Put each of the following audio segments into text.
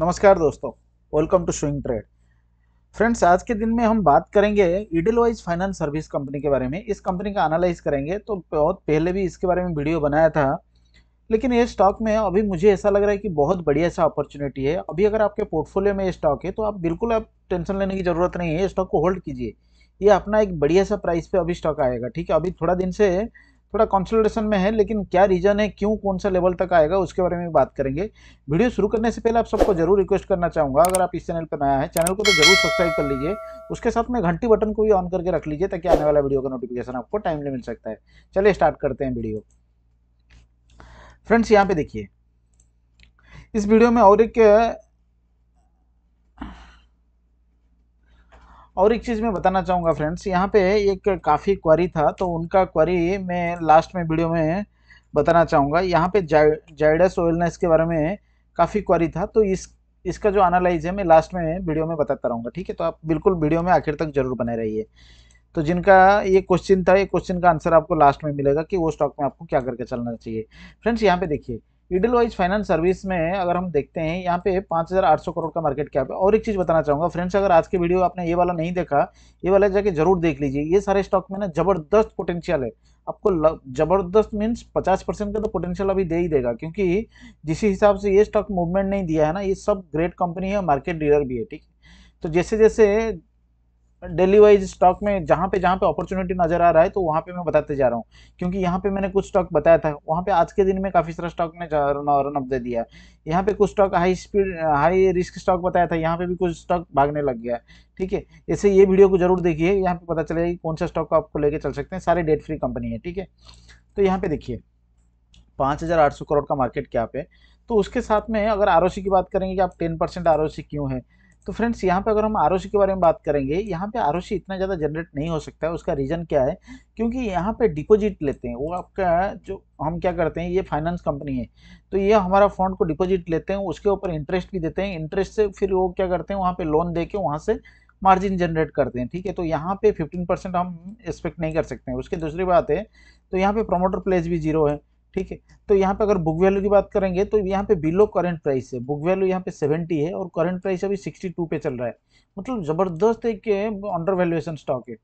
नमस्कार दोस्तों welcome to swing trade friends आज के दिन में हम बात करेंगे Edelweiss finance service company के बारे में इस कंपनी का एनालाइज करेंगे तो बहुत पहले भी इसके बारे में वीडियो बनाया था लेकिन ये स्टॉक में अभी मुझे ऐसा लग रहा है कि बहुत बढ़िया सा अपॉर्चुनिटी है अभी अगर आपके पोर्टफोलियो में ये स्टॉक है तो आप बिल्कुल आप टेंशन लेने की ज़रूरत नहीं है स्टॉक को होल्ड कीजिए ये अपना एक बढ़िया सा प्राइस पर अभी स्टॉक आएगा ठीक है अभी थोड़ा दिन से थोड़ा कॉन्सल्टेशन में है लेकिन क्या रीज़न है क्यों कौन सा लेवल तक आएगा उसके बारे में बात करेंगे वीडियो शुरू करने से पहले आप सबको जरूर रिक्वेस्ट करना चाहूँगा अगर आप इस चैनल पर नया है चैनल को तो जरूर सब्सक्राइब कर लीजिए उसके साथ में घंटी बटन को भी ऑन करके रख लीजिए ताकि आने वाला वीडियो का नोटिफिकेशन आपको टाइमली मिल सकता है चलिए स्टार्ट करते हैं वीडियो फ्रेंड्स यहाँ पे देखिए इस वीडियो में और एक और एक चीज़ मैं बताना चाहूँगा फ्रेंड्स यहाँ पे एक काफ़ी क्वारी था तो उनका क्वारी मैं लास्ट में वीडियो में बताना चाहूँगा यहाँ पे जाइडस ओयलनेस के बारे में काफ़ी क्वारी था तो इस इसका जो एनालाइज है मैं लास्ट में वीडियो में बताता रहूँगा ठीक है तो आप बिल्कुल वीडियो में आखिर तक जरूर बने रहिए तो जिनका ये क्वेश्चन था ये क्वेश्चन का आंसर आपको लास्ट में मिलेगा कि वो स्टॉक में आपको क्या करके चलना चाहिए फ्रेंड्स यहाँ पे देखिए इडल वाइज फाइनेंस सर्विस में अगर हम देखते हैं यहाँ पे 5,800 करोड़ का मार्केट कैप है और एक चीज़ बताना चाहूँगा फ्रेंड्स अगर आज के वीडियो आपने ये वाला नहीं देखा ये वाला जाके जरूर देख लीजिए ये सारे स्टॉक में ना ज़बरदस्त पोटेंशियल है आपको ज़बरदस्त मीन्स 50 परसेंट का तो पोटेंशियल अभी दे ही देगा क्योंकि जिस हिसाब से ये स्टॉक मूवमेंट नहीं दिया है ना ये सब ग्रेट कंपनी है मार्केट डीलर भी है ठीक है तो जैसे जैसे डेली वाइज स्टॉक में जहाँ पे जहाँ पे अपॉर्चुनिटी नजर आ रहा है तो वहाँ पे मैं बताते जा रहा हूँ क्योंकि यहाँ पे मैंने कुछ स्टॉक बताया था वहाँ पे आज के दिन में काफ़ी सारा स्टॉक ने रन अप दे दिया यहाँ पे कुछ stock high speed high risk stock बताया था यहाँ पे भी कुछ स्टॉक भागने लग गया ठीक है ऐसे ये वीडियो को जरूर देखिए यहाँ पे पता चलेगा कि कौन सा स्टॉक आपको लेके चल सकते हैं सारे डेट फ्री कंपनी है ठीक है तो यहाँ पे देखिए पाँच करोड़ का मार्केट क्या पे तो उसके साथ में अगर आर की बात करेंगे कि आप टेन परसेंट आर क्यों है तो फ्रेंड्स यहाँ पे अगर हम आर के बारे में बात करेंगे यहाँ पे आर इतना ज़्यादा जनरेट नहीं हो सकता है उसका रीज़न क्या है क्योंकि यहाँ पे डिपॉजिट लेते हैं वो आपका जो हम क्या करते हैं ये फाइनेंस कंपनी है तो ये हमारा फंड को डिपॉजिट लेते हैं उसके ऊपर इंटरेस्ट भी देते हैं इंटरेस्ट से फिर वो क्या करते हैं वहाँ पर लोन दे के वहाँ से मार्जिन जनरेट करते हैं ठीक है तो यहाँ पर फिफ्टीन परसेंट हम एक्सपेक्ट नहीं कर सकते हैं उसकी दूसरी बात है तो यहाँ पर प्रोमोटर प्लेस भी जीरो है ठीक है तो यहाँ पे अगर बुक वैल्यू की बात करेंगे तो यहाँ पे बिलो करंट प्राइस है बुक वैल्यू यहाँ पे 70 है और करंट प्राइस अभी 62 पे चल रहा है मतलब ज़बरदस्त एक अंडर वैल्यूएशन स्टॉक है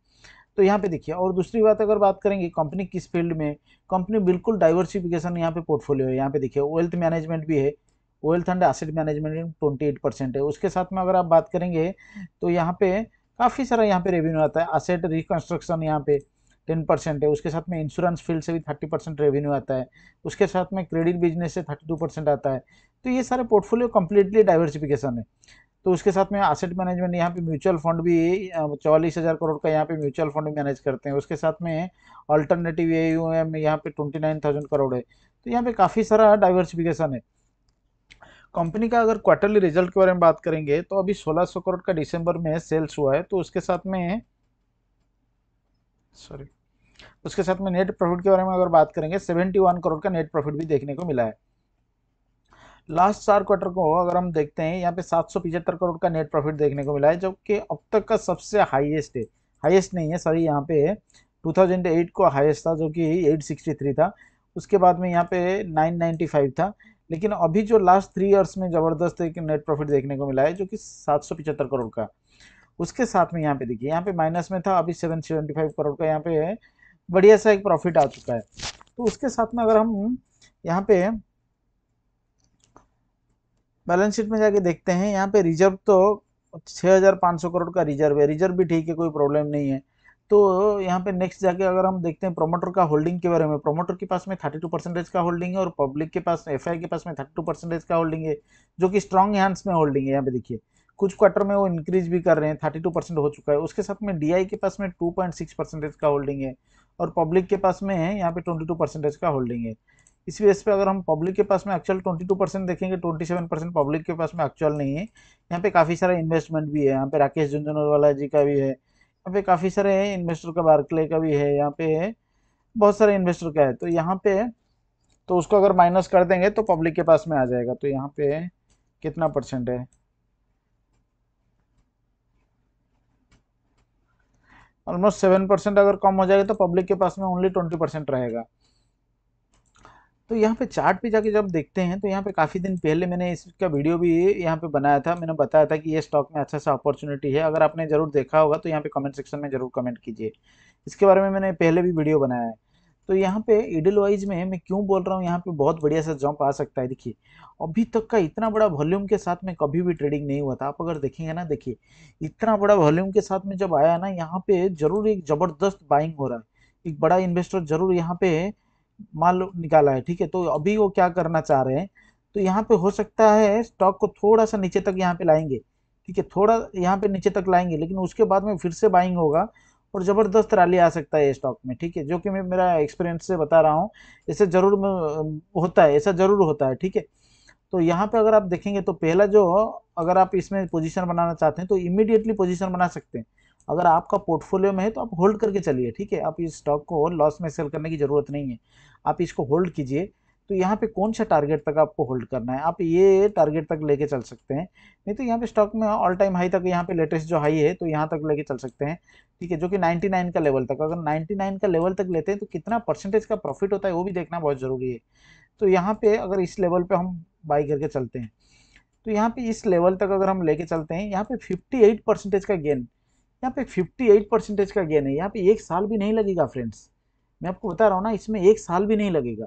तो यहाँ पे देखिए और दूसरी बात अगर बात करेंगे कंपनी किस फील्ड में कंपनी बिल्कुल डाइवर्सिफिकेशन यहाँ पे पोर्टफोलियो है यहाँ पे देखिए वेल्थ मैनेजमेंट भी है wealth and asset management twenty eight percent है उसके साथ में अगर आप बात करेंगे तो यहाँ पे काफ़ी सारा यहाँ पे रेवेन्यू आता है असेट रिकन्स्ट्रक्शन यहाँ पे टेन परसेंट है उसके साथ में इंश्योरेंस फील्ड से भी थर्टी परसेंट रेवेन्यू आता है उसके साथ में क्रेडिट बिजनेस से थर्टी टू परसेंट आता है तो ये सारे पोर्टफोलियो कम्प्लीटली डाइवर्सिफिकेशन है तो उसके साथ में एसेट मैनेजमेंट यहाँ पे म्यूचुअल फंड भी चौवालीस हज़ार करोड़ का यहाँ पे म्यूचुअल फंड मैनेज करते हैं उसके साथ में अल्टरनेटिव ए यू एम यहाँ पे ट्वेंटी नाइन थाउजेंड करोड़ है तो यहाँ पे काफ़ी सारा डाइवर्सिफिकेशन है कंपनी का अगर क्वार्टरली रिजल्ट के बारे में बात करेंगे तो अभी सोलह सौ करोड़ का दिसंबर में सेल्स हुआ है तो उसके साथ में सॉरी उसके साथ में नेट प्रॉफिट के बारे में अगर बात करेंगे 71 करोड़ का नेट प्रॉफिट भी देखने को मिला है लास्ट चार क्वार्टर को अगर हम देखते हैं यहाँ पे सात करोड़ का नेट प्रॉफिट देखने को मिला है जो कि अब तक का सबसे हाईएस्ट है हाईएस्ट नहीं है सॉरी यहाँ पे 2008 को हाईएस्ट था जो कि 863 था उसके बाद में यहाँ पे 995 था लेकिन अभी जो लास्ट थ्री ईयर्स में ज़बरदस्त एक नेट प्रॉफिट देखने को मिला है जो कि सात करोड़ का उसके साथ में यहाँ पे देखिए यहाँ पे माइनस में था अभी सेवन सेवेंटी फाइव करोड़ का यहाँ पे बढ़िया सा एक प्रॉफिट आ चुका है तो उसके साथ में अगर हम यहाँ पे बैलेंस शीट में जाके देखते हैं यहाँ पे रिजर्व तो 6,500 करोड़ का रिजर्व है रिजर्व भी ठीक है कोई प्रॉब्लम नहीं है तो यहाँ पे नेक्स्ट जाके अगर हम देखते हैं प्रोमोटर का होल्डिंग के बारे में प्रोमोटर के पास में 32 परसेंटेज का होल्डिंग है और पब्लिक के पास एफ के पास में 32 परसेंटेज का होल्डिंग है जो कि स्ट्रॉन्ग हैंड्स में होल्डिंग है यहाँ पे देखिए कुछ क्वार्टर में वो इंक्रीज भी कर रहे हैं थर्टी टू परसेंट हो चुका है उसके साथ में डीआई के पास में टू पॉइंट सिक्स परसेंटेज का होल्डिंग है और पब्लिक के पास में है यहाँ पे ट्वेंटी टू परसेंटेज का होल्डिंग है इस वेस पे अगर हम पब्लिक के पास में एक्चुअल टू परसेंट देखेंगे ट्वेंटी सेवन परसेंट पब्लिक के पास में एक्चुअल नहीं है यहाँ पे काफ़ी सारा इन्वेस्टमेंट भी है यहाँ पे राकेश झुंझुनवाला जी का भी है यहाँ पे काफ़ी सारे इन्वेस्टर का बार्कले का भी है यहाँ पे बहुत सारे इन्वेस्टर का है तो यहाँ पे तो उसको अगर माइनस कर देंगे तो पब्लिक के पास में आ जाएगा तो यहाँ पे कितना परसेंट है ऑलमोस्ट सेवन परसेंट अगर कम हो जाएगा तो पब्लिक के पास में ओनली ट्वेंटी परसेंट रहेगा तो यहाँ पे चार्ट पे जाके जब देखते हैं तो यहाँ पे काफ़ी दिन पहले मैंने इसका वीडियो भी यहाँ पे बनाया था मैंने बताया था कि ये स्टॉक में अच्छा सा अपॉर्चुनिटी है अगर आपने ज़रूर देखा होगा तो यहाँ पे कमेंट सेक्शन में ज़रूर कमेंट कीजिए इसके बारे में मैंने पहले भी वीडियो बनाया है तो यहाँ पे इडल वाइज में मैं क्यों बोल रहा हूँ यहाँ पे बहुत बढ़िया सा जंप आ सकता है देखिए अभी तक का इतना बड़ा वॉल्यूम के साथ में कभी भी ट्रेडिंग नहीं हुआ था आप अगर देखेंगे ना देखिए इतना बड़ा वॉल्यूम के साथ में जब आया ना यहाँ पे जरूर एक ज़बरदस्त बाइंग हो रहा है एक बड़ा इन्वेस्टर जरूर यहाँ पे माल निकाला है ठीक है तो अभी वो क्या करना चाह रहे हैं तो यहाँ पे हो सकता है स्टॉक को थोड़ा सा नीचे तक यहाँ पे लाएंगे ठीक है थोड़ा यहाँ पे नीचे तक लाएंगे लेकिन उसके बाद में फिर से बाइंग होगा और ज़बरदस्त रैली आ सकता है स्टॉक में ठीक है जो कि मैं मेरा एक्सपीरियंस से बता रहा हूँ ऐसे ज़रूर होता है ऐसा ज़रूर होता है ठीक है तो यहाँ पे अगर आप देखेंगे तो पहला जो अगर आप इसमें पोजीशन बनाना चाहते हैं तो इमीडिएटली पोजीशन बना सकते हैं अगर आपका पोर्टफोलियो में है तो आप होल्ड करके चलिए ठीक है आप इस स्टॉक को लॉस में सेल करने की ज़रूरत नहीं है आप इसको होल्ड कीजिए तो यहाँ पे कौन सा टारगेट तक आपको होल्ड करना है आप ये टारगेट तक लेके चल सकते हैं नहीं तो यहाँ पे स्टॉक में ऑल टाइम हाई तक यहाँ पे लेटेस्ट जो हाई है तो यहाँ तक लेके चल सकते हैं ठीक है जो कि 99 का लेवल तक अगर 99 का लेवल तक लेते हैं तो कितना परसेंटेज का प्रॉफिट होता है वो भी देखना बहुत ज़रूरी है तो यहाँ पे अगर इस लेवल पर हम बाई करके चलते हैं तो यहाँ पे इस लेवल तक अगर हम लेके चलते हैं यहाँ पे फिफ्टी परसेंटेज का गेन यहाँ पे फिफ्टी परसेंटेज का गेन है यहाँ पे एक साल भी नहीं लगेगा फ्रेंड्स मैं आपको बता रहा हूँ ना इसमें एक साल भी नहीं लगेगा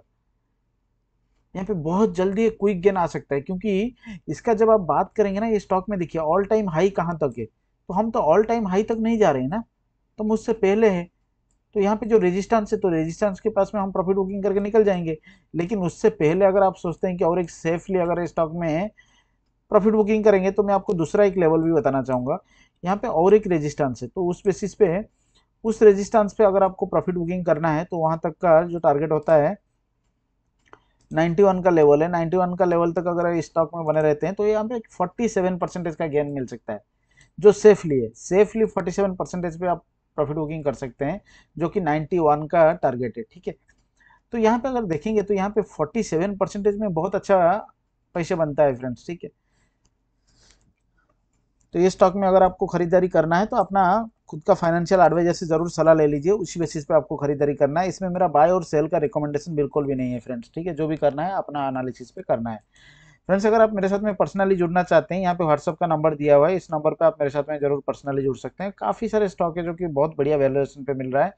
यहाँ पे बहुत जल्दी क्विक गेन आ सकता है क्योंकि इसका जब आप बात करेंगे ना ये स्टॉक में देखिए ऑल टाइम हाई कहाँ तक है तो हम तो ऑल टाइम हाई तक नहीं जा रहे हैं ना तो मुझसे पहले है तो यहाँ पे जो रेजिस्टेंस है तो रेजिस्टेंस के पास में हम प्रॉफिट बुकिंग करके निकल जाएंगे लेकिन उससे पहले अगर आप सोचते हैं कि और एक सेफली अगर स्टॉक में प्रॉफिट बुकिंग करेंगे तो मैं आपको दूसरा एक लेवल भी बताना चाहूँगा यहाँ पे और एक रेजिस्टेंस है तो उस बेसिस पे उस रेजिस्टेंस पे अगर आपको प्रॉफिट बुकिंग करना है तो वहाँ तक का जो टारगेट होता है 91 का लेवल है 91 का लेवल तक अगर स्टॉक में बने रहते हैं तो यहाँ पे 47 परसेंटेज का गेन मिल सकता है जो सेफली है सेफली 47 परसेंटेज पे आप प्रॉफिट बुकिंग कर सकते हैं जो कि 91 का टारगेट है ठीक है तो यहाँ पे अगर देखेंगे तो यहाँ पे 47 परसेंटेज में बहुत अच्छा पैसे बनता है फ्रेंड्स ठीक है तो ये स्टॉक में अगर आपको खरीदारी करना है तो अपना खुद का फाइनेंशियल एडवाइजर से ज़रूर सलाह ले लीजिए उसी बेसिस पे आपको खरीदारी करना है इसमें मेरा बाय और सेल का रिकमेंडेशन बिल्कुल भी नहीं है फ्रेंड्स ठीक है जो भी करना है अपना एनालिसिस पे करना है फ्रेंड्स अगर आप मेरे साथ में पर्सनली जुड़ना चाहते हैं यहाँ पे व्हाट्सअप का नंबर दिया हुआ है इस नंबर पर आप मेरे साथ में जरूर पर्सनली जुड़ सकते हैं काफ़ी सारे स्टॉक है जो कि बहुत बढ़िया वैल्यूएशन पे मिल रहा है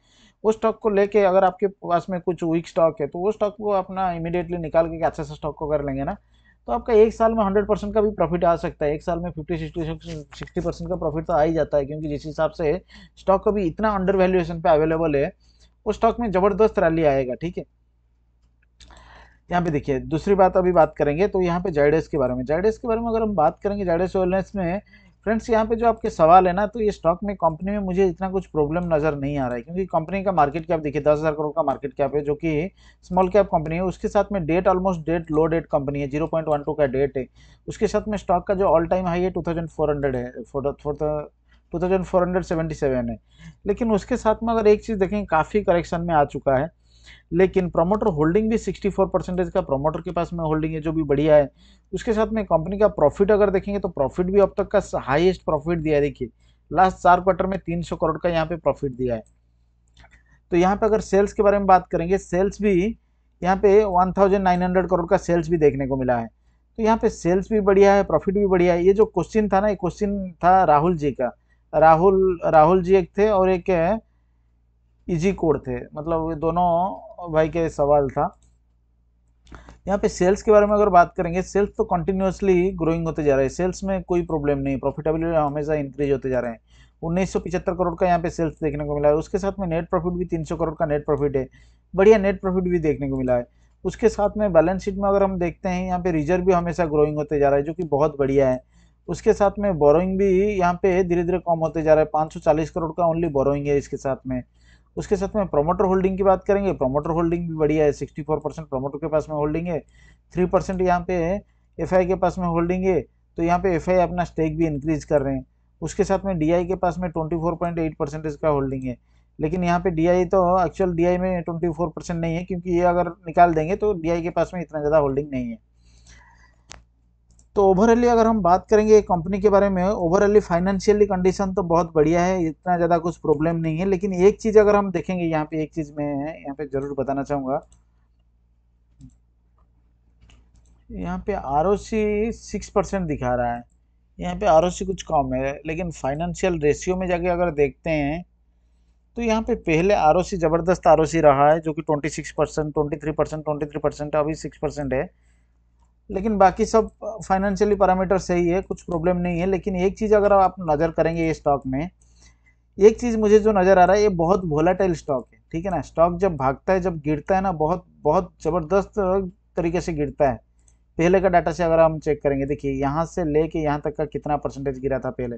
उस स्टॉक को लेके अगर आपके पास में कुछ वीक स्टॉक है तो वो स्टॉक को अपना इमीडिएटली निकाल के अच्छा सा स्टॉक को कर लेंगे ना तो आपका एक साल में हंड्रेड परसेंट का भी प्रॉफिट आ सकता है एक साल में फिफ्टी सिक्सटी सिक्सटी परसेंट का प्रॉफिट तो आ ही जाता है क्योंकि जिस हिसाब से स्टॉक अभी इतना अंडर वैल्यूएशन पे अवेलेबल है वो स्टॉक में ज़बरदस्त रैली आएगा ठीक है यहाँ पे देखिए दूसरी बात अभी बात करेंगे तो यहाँ पे जाइडेस के बारे में जाइडेस के बारे में अगर हम बात करेंगे जाइडेस वेलनेस में फ्रेंड्स यहाँ पे जो आपके सवाल है ना तो ये स्टॉक में कंपनी में मुझे इतना कुछ प्रॉब्लम नज़र नहीं आ रहा है क्योंकि कंपनी का मार्केट कैप देखिए दस हज़ार करोड़ का मार्केट कैप है जो कि स्मॉल कैप कंपनी है उसके साथ में debt almost debt low debt company है जीरो पॉइंट वन टू का डेट है उसके साथ में स्टॉक का जो ऑल टाइम हाई है टू थाउजेंड फोर हंड्रेड है फोर 2477 है लेकिन उसके साथ में अगर एक चीज़ देखें काफ़ी करेक्शन में आ चुका है लेकिन प्रमोटर होल्डिंग भी 64 परसेंटेज का प्रमोटर के पास में होल्डिंग है जो भी बढ़िया है उसके साथ में कंपनी का प्रॉफिट अगर देखेंगे तो प्रॉफिट भी अब तक का हाईएस्ट प्रॉफिट दिया है देखिए लास्ट चार क्वार्टर में 300 करोड़ का यहाँ पे प्रॉफिट दिया है तो यहाँ पे अगर सेल्स के बारे में बात करेंगे सेल्स भी यहाँ पे वन करोड़ का सेल्स भी देखने को मिला है तो यहाँ पे सेल्स भी बढ़िया है प्रॉफिट भी बढ़िया है ये जो क्वेश्चन था ना ये क्वेश्चन था राहुल जी का राहुल राहुल जी एक थे और एक इजी कोड थे मतलब ये दोनों भाई के सवाल था यहाँ पे सेल्स के बारे में अगर बात करेंगे सेल्स तो कंटिन्यूसली ग्रोइंग होते जा रहे हैं सेल्स में कोई प्रॉब्लम नहीं प्रॉफिटेबिलिटी हमेशा इंक्रीज होते जा रहे हैं उन्नीस करोड़ का यहाँ पे सेल्स देखने को मिला है उसके साथ में नेट प्रॉफिट भी 300 करोड़ का नेट प्रॉफिट है बढ़िया नेट प्रॉफिट भी देखने को मिला है उसके साथ में बैलेंस शीट में अगर हम देखते हैं यहाँ पे रिजर्व भी हमेशा ग्रोइंग होते जा रहा है जो कि बहुत बढ़िया है उसके साथ में बोरोइंग भी यहाँ पे धीरे धीरे कम होते जा रहा है चालीस करोड़ का ओनली बोरोइंग है इसके साथ में उसके साथ में प्रोमोटर होल्डिंग की बात करेंगे प्रोमोटर होल्डिंग भी बढ़िया है सिक्सटी फोर परसेंट प्रोमोटर के पास में होल्डिंग है थ्री परसेंट यहाँ पे एफ के पास में होल्डिंग है तो यहाँ पे एफ अपना स्टेक भी इंक्रीज कर रहे हैं उसके साथ में डी के पास में twenty four point eight percentage का होल्डिंग है लेकिन यहाँ पे डी तो एक्चुअल डी में ट्वेंटी फोर परसेंट नहीं है क्योंकि ये अगर निकाल देंगे तो डी के पास में इतना ज़्यादा होल्डिंग नहीं है तो ओवरऑली अगर हम बात करेंगे कंपनी के बारे में ओवरऑली फाइनेंशियली कंडीशन तो बहुत बढ़िया है इतना ज़्यादा कुछ प्रॉब्लम नहीं है लेकिन एक चीज़ अगर हम देखेंगे यहाँ पे एक चीज़ में यहाँ पे ज़रूर बताना चाहूँगा यहाँ पे R O C six percent दिखा रहा है यहाँ पे आर ओ सी कुछ कम है लेकिन फाइनेंशियल रेशियो में जाके अगर देखते हैं तो यहाँ पे पहले आर ओ सी ज़बरदस्त आर ओ सी रहा है जो कि twenty six percent twenty three percent twenty three percent अभी सिक्स परसेंट है लेकिन बाकी सब फाइनेंशियली पैरामीटर सही है कुछ प्रॉब्लम नहीं है लेकिन एक चीज़ अगर आप नज़र करेंगे ये स्टॉक में एक चीज़ मुझे जो नज़र आ रहा है ये बहुत वोलाटाइल स्टॉक है ठीक है ना स्टॉक जब भागता है जब गिरता है ना बहुत बहुत ज़बरदस्त तरीके से गिरता है पहले का डाटा से अगर हम चेक करेंगे देखिए यहाँ से लेके यहाँ तक का कितना परसेंटेज गिरा था पहले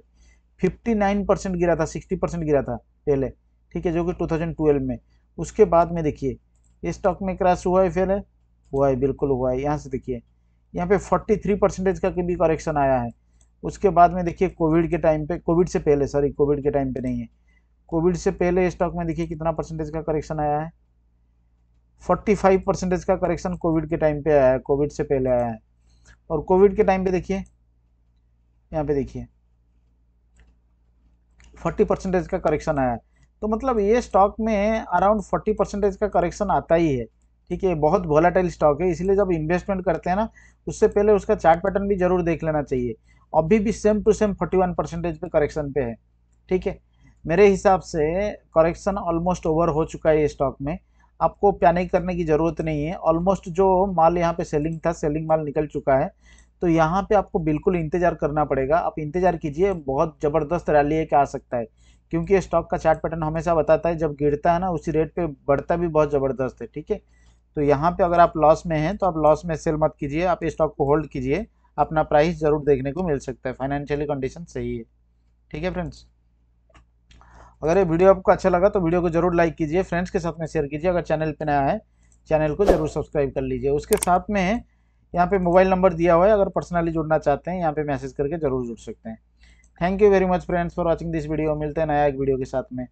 फिफ्टी परसेंट गिरा था सिक्सटी परसेंट गिरा था पहले ठीक है जो कि टू में उसके बाद में देखिए ये स्टॉक में क्रैश हुआ है फिर हुआ है बिल्कुल हुआ है यहाँ से देखिए यहाँ पे 43 परसेंटेज का भी करेक्शन आया है उसके बाद में देखिए कोविड के टाइम पे कोविड से पहले सॉरी कोविड के टाइम पे नहीं है कोविड से पहले स्टॉक में देखिए कितना परसेंटेज का करेक्शन आया है 45 परसेंटेज का करेक्शन कोविड के टाइम पे आया है कोविड से पहले आया है और कोविड के टाइम पे देखिए यहाँ पे देखिए 40 परसेंटेज का करेक्शन आया है तो मतलब ये स्टॉक में अराउंड 40 परसेंटेज का करेक्शन आता ही है ठीक है बहुत वोलाटाइल स्टॉक है इसलिए जब इन्वेस्टमेंट करते हैं ना उससे पहले उसका चार्ट पैटर्न भी जरूर देख लेना चाहिए अभी भी same to same forty one percentage पे करेक्शन पे है ठीक है मेरे हिसाब से करेक्शन ऑलमोस्ट ओवर हो चुका है ये स्टॉक में आपको पैनिक करने की ज़रूरत नहीं है ऑलमोस्ट जो माल यहाँ पे सेलिंग था सेलिंग माल निकल चुका है तो यहाँ पे आपको बिल्कुल इंतज़ार करना पड़ेगा आप इंतज़ार कीजिए बहुत ज़बरदस्त रैली एक आ सकता है क्योंकि ये स्टॉक का चार्ट पैटर्न हमेशा बताता है जब गिरता है ना उसी रेट पर बढ़ता भी बहुत ज़बरदस्त है ठीक है तो यहाँ पे अगर आप लॉस में हैं तो आप लॉस में सेल मत कीजिए आप स्टॉक को होल्ड कीजिए अपना प्राइस ज़रूर देखने को मिल सकता है फाइनेंशियली कंडीशन सही है ठीक है फ्रेंड्स अगर ये वीडियो आपको अच्छा लगा तो वीडियो को जरूर लाइक कीजिए फ्रेंड्स के साथ में शेयर कीजिए अगर चैनल पर नया है चैनल को जरूर सब्सक्राइब कर लीजिए उसके साथ में यहाँ पे मोबाइल नंबर दिया हुआ है अगर पर्सनली जुड़ना चाहते हैं यहाँ पे मैसेज करके जरूर जुड़ सकते हैं thank you very much friends for watching this video मिलते हैं नया एक वीडियो के साथ में